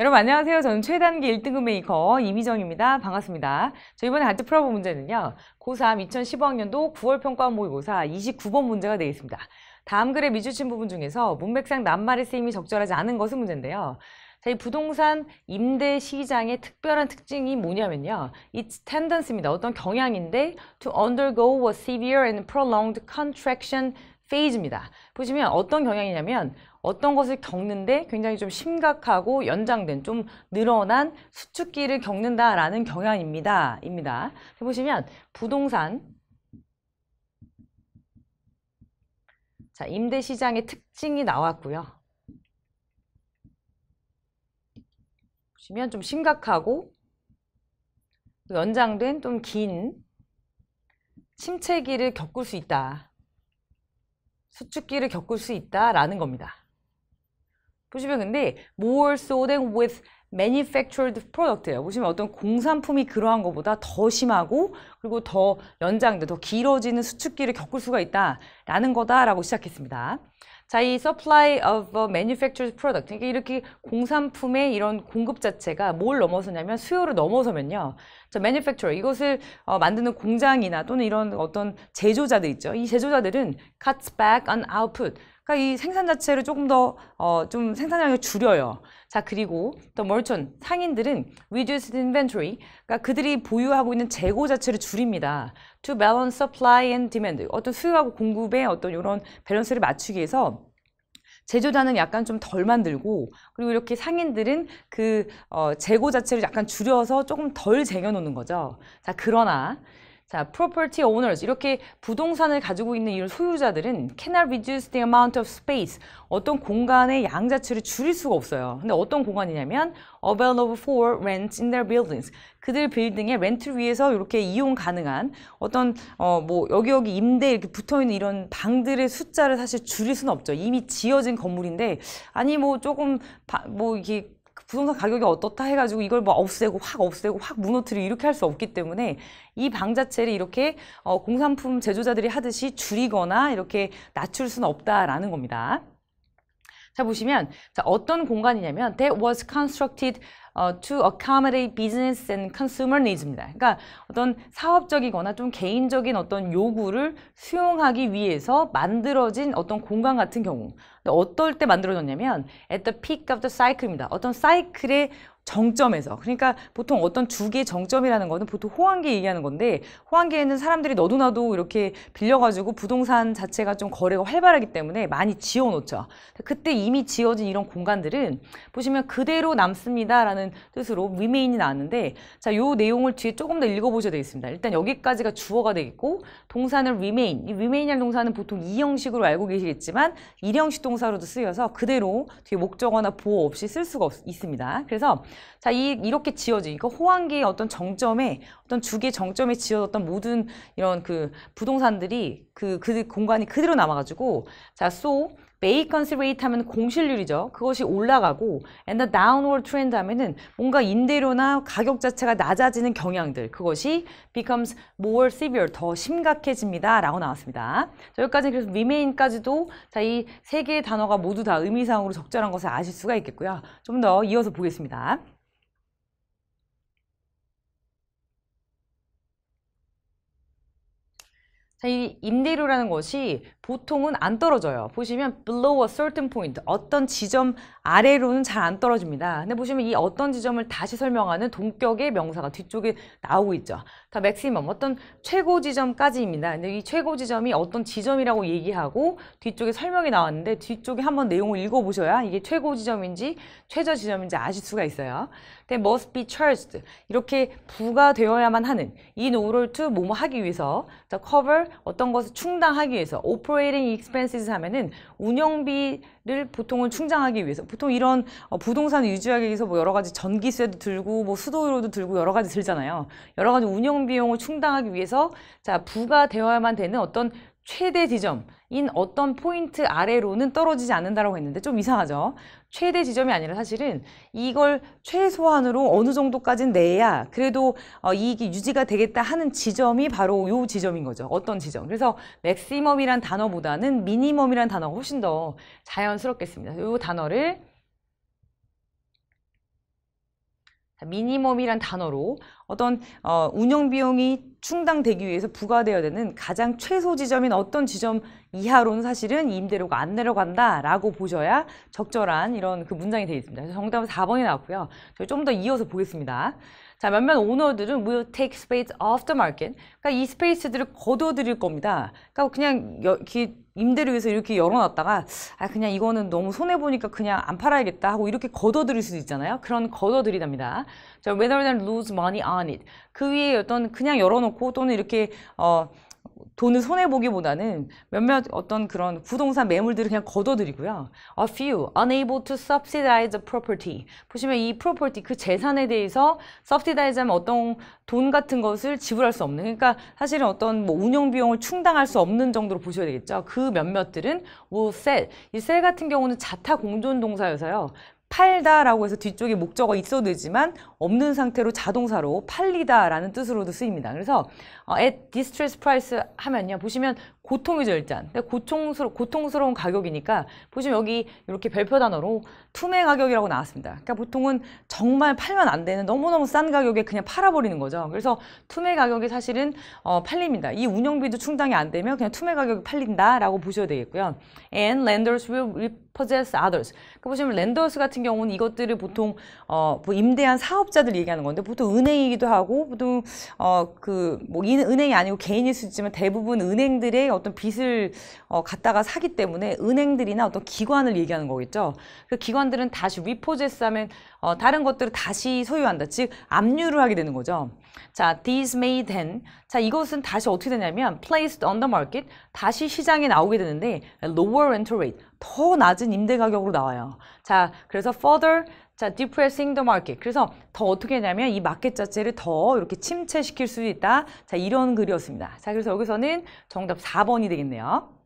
여러분 안녕하세요. 저는 최단기 1등급 메이커 이미정입니다. 반갑습니다. 저 이번에 같이 풀어볼 문제는요. 고3 2015학년도 9월 평가 모의고사 29번 문제가 되겠습니다. 다음 글에 미주친 부분 중에서 문맥상 낱말의 쓰임이 적절하지 않은 것은 문제인데요. 자, 이 부동산 임대 시장의 특별한 특징이 뭐냐면요. It's tendency입니다. 어떤 경향인데 to undergo a severe and prolonged contraction 페이즈입니다. 보시면 어떤 경향이냐면 어떤 것을 겪는데 굉장히 좀 심각하고 연장된 좀 늘어난 수축기를 겪는다라는 경향입니다. 입니다. 보시면 부동산 자 임대 시장의 특징이 나왔고요. 보시면 좀 심각하고 연장된 좀 긴 침체기를 겪을 수 있다. 수축기를 겪을 수 있다라는 겁니다. 보시면 근데 more so than with manufactured product예요. 보시면 어떤 공산품이 그러한 것보다 더 심하고 그리고 더 연장돼 더 길어지는 수축기를 겪을 수가 있다라는 거다라고 시작했습니다. 자, 이 supply of manufactured product. 그러 그러니까 이렇게 공산품의 이런 공급 자체가 뭘 넘어서냐면 수요를 넘어서면요. 자, manufacturer 이것을 어, 만드는 공장이나 또는 이런 어떤 제조자들 있죠. 이 제조자들은 cuts back on output. 그러니까 이 생산 자체를 조금 더좀 어, 생산량을 줄여요. 자 그리고 또 merchant 상인들은 reduced inventory. 그러니까 그들이 보유하고 있는 재고 자체를 줄입니다. to balance supply and demand. 어떤 수요하고 공급의 어떤 이런 밸런스를 맞추기 위해서 제조자는 약간 좀 덜 만들고 그리고 이렇게 상인들은 그 어, 재고 자체를 약간 줄여서 조금 덜 쟁여놓는 거죠. 자 그러나 자, property owners 이렇게 부동산을 가지고 있는 이런 소유자들은 cannot reduce the amount of space 어떤 공간의 양자치를 줄일 수가 없어요. 근데 어떤 공간이냐면 available for rent in their buildings 그들 빌딩의 렌트를 위해서 이렇게 이용 가능한 어떤 어 뭐 여기 여기 임대 이렇게 붙어 있는 이런 방들의 숫자를 사실 줄일 수는 없죠. 이미 지어진 건물인데 아니 뭐 조금 바, 뭐 이게 부동산 가격이 어떻다 해가지고 이걸 뭐 없애고 확 없애고 확 무너뜨리고 이렇게 할 수 없기 때문에 이 방자체를 이렇게 어, 공산품 제조자들이 하듯이 줄이거나 이렇게 낮출 수는 없다라는 겁니다. 자 보시면 자, 어떤 공간이냐면 that was constructed 어, to accommodate business and consumer needs입니다. 그러니까 어떤 사업적이거나 좀 개인적인 어떤 요구를 수용하기 위해서 만들어진 어떤 공간 같은 경우 어떨 때 만들어졌냐면 at the peak of the cycle입니다. 어떤 사이클의 정점에서 그러니까 보통 어떤 두 개의 정점이라는 거는 보통 호황기 얘기하는 건데 호황기에는 사람들이 너도나도 이렇게 빌려가지고 부동산 자체가 좀 거래가 활발하기 때문에 많이 지어놓죠. 그때 이미 지어진 이런 공간들은 보시면 그대로 남습니다라는 있는 뜻으로 remain이 나왔는데 자, 요 내용을 뒤에 조금 더 읽어보셔야 되겠습니다. 일단 여기까지가 주어가 되겠고 동사는 remain. 이 remain이라는 동사는 보통 이형식으로 알고 계시겠지만 일형식 동사로도 쓰여서 그대로 뒤에 목적어나 보호 없이 쓸 수가 없, 있습니다. 그래서 자, 이, 이렇게 지어진 이거 호황기의 어떤 정점에 어떤 주기의 정점에 지어졌던 모든 이런 그 부동산들이 그, 그 공간이 그대로 남아가지고 자, so vacancy rate 하면 공실률이죠. 그것이 올라가고 and the downward trend 하면은 뭔가 임대료나 가격 자체가 낮아지는 경향들 그것이 becomes more severe 더 심각해집니다. 라고 나왔습니다. 자, 여기까지 그래서 remain까지도 자, 이 세 개의 단어가 모두 다 의미상으로 적절한 것을 아실 수가 있겠고요. 좀 더 이어서 보겠습니다. 자, 이 임대료라는 것이 보통은 안 떨어져요. 보시면 below a certain point, 어떤 지점 아래로는 잘 안 떨어집니다. 근데 보시면 이 어떤 지점을 다시 설명하는 동격의 명사가 뒤쪽에 나오고 있죠. 다 m a x 어떤 최고 지점까지입니다. 근데 이 최고 지점이 어떤 지점이라고 얘기하고 뒤쪽에 설명이 나왔는데 뒤쪽에 한번 내용을 읽어보셔야 이게 최고 지점인지 최저 지점인지 아실 수가 있어요. They must be charged. 이렇게 부과되어야만 하는 in order to 뭐뭐 하기 위해서 자, cover 어떤 것을 충당하기 위해서 operating expenses 하면은 운영비를 보통은 충당하기 위해서 보통 이런 어, 부동산 유지하기 위해서 뭐 여러 가지 전기세도 들고 뭐 수도료도 들고 여러 가지 들잖아요. 여러 가지 운영 비용을 충당하기 위해서 자, 부과되어야만 되는 어떤 최대 지점인 어떤 포인트 아래로는 떨어지지 않는다라고 했는데 좀 이상하죠. 최대 지점이 아니라 사실은 이걸 최소한으로 어느 정도까지는 내야 그래도 어, 이익이 유지가 되겠다 하는 지점이 바로 요 지점인 거죠. 어떤 지점. 그래서 맥시멈이란 단어보다는 미니멈이란 단어가 훨씬 더 자연스럽겠습니다. 요 단어를 미니멈이란 단어로 어떤 어, 운영 비용이 충당되기 위해서 부과되어야 되는 가장 최소 지점인 어떤 지점 이하로는 사실은 임대료가 안 내려간다라고 보셔야 적절한 이런 그 문장이 되어 있습니다. 그래서 정답은 4번이 나왔고요. 저희 좀더 이어서 보겠습니다. 자, 몇몇 오너들은 will take space off the market. 그러니까 이 스페이스들을 거둬들일 겁니다. 그러니까 그냥 이렇게 임대료 위해서 이렇게 열어놨다가 아 그냥 이거는 너무 손해 보니까 그냥 안 팔아야겠다 하고 이렇게 거둬들일 수도 있잖아요. 그런 거둬들이답니다. 자, so, when I lose money on it. 그 위에 어떤 그냥 열어놓고 또는 이렇게 어 돈을 손해보기보다는 몇몇 어떤 그런 부동산 매물들을 그냥 걷어들이고요. A few unable to subsidize the property. 보시면 이 property, 그 재산에 대해서 subsidize 하면 어떤 돈 같은 것을 지불할 수 없는, 그러니까 사실은 어떤 뭐 운영비용을 충당할 수 없는 정도로 보셔야 되겠죠. 그 몇몇들은 will sell. 이 sell 같은 경우는 자타 공존 동사여서요. 팔다라고 해서 뒤쪽에 목적어 있어도 되지만 없는 상태로 자동사로 팔리다라는 뜻으로도 쓰입니다. 그래서 어, at distress price 하면요. 보시면 고통의 절단. 고통스러, 고통스러운 가격이니까 보시면 여기 이렇게 별표 단어로 투매 가격이라고 나왔습니다. 그러니까 보통은 정말 팔면 안 되는 너무너무 싼 가격에 그냥 팔아버리는 거죠. 그래서 투매 가격이 사실은 어, 팔립니다. 이 운영비도 충당이 안 되면 그냥 투매 가격이 팔린다라고 보셔야 되겠고요. And lenders will p o s s e s s others. 그 보시면 l 더스 같은 경우는 이것들을 보통 어, 뭐 임대한 사업자들 얘기하는 건데 보통 은행이기도 하고 보통 어, 그뭐 은행이 아니고 개인일 수 있지만 대부분 은행들의 어떤 빚을 어, 갖다가 사기 때문에 은행들이나 어떤 기관을 얘기하는 거겠죠. 그 기관들은 다시 위포제스 하면 어, 다른 것들을 다시 소유한다. 즉 압류를 하게 되는 거죠. 자, these may then 자 이것은 다시 어떻게 되냐면 placed on the market 다시 시장에 나오게 되는데 lower rental rate 더 낮은 임대 가격으로 나와요. 자, 그래서 further 자, depressing the market. 그래서 더 어떻게 하냐면 이 마켓 자체를 더 이렇게 침체시킬 수 있다. 자, 이런 글이었습니다. 자, 그래서 여기서는 정답 4번이 되겠네요.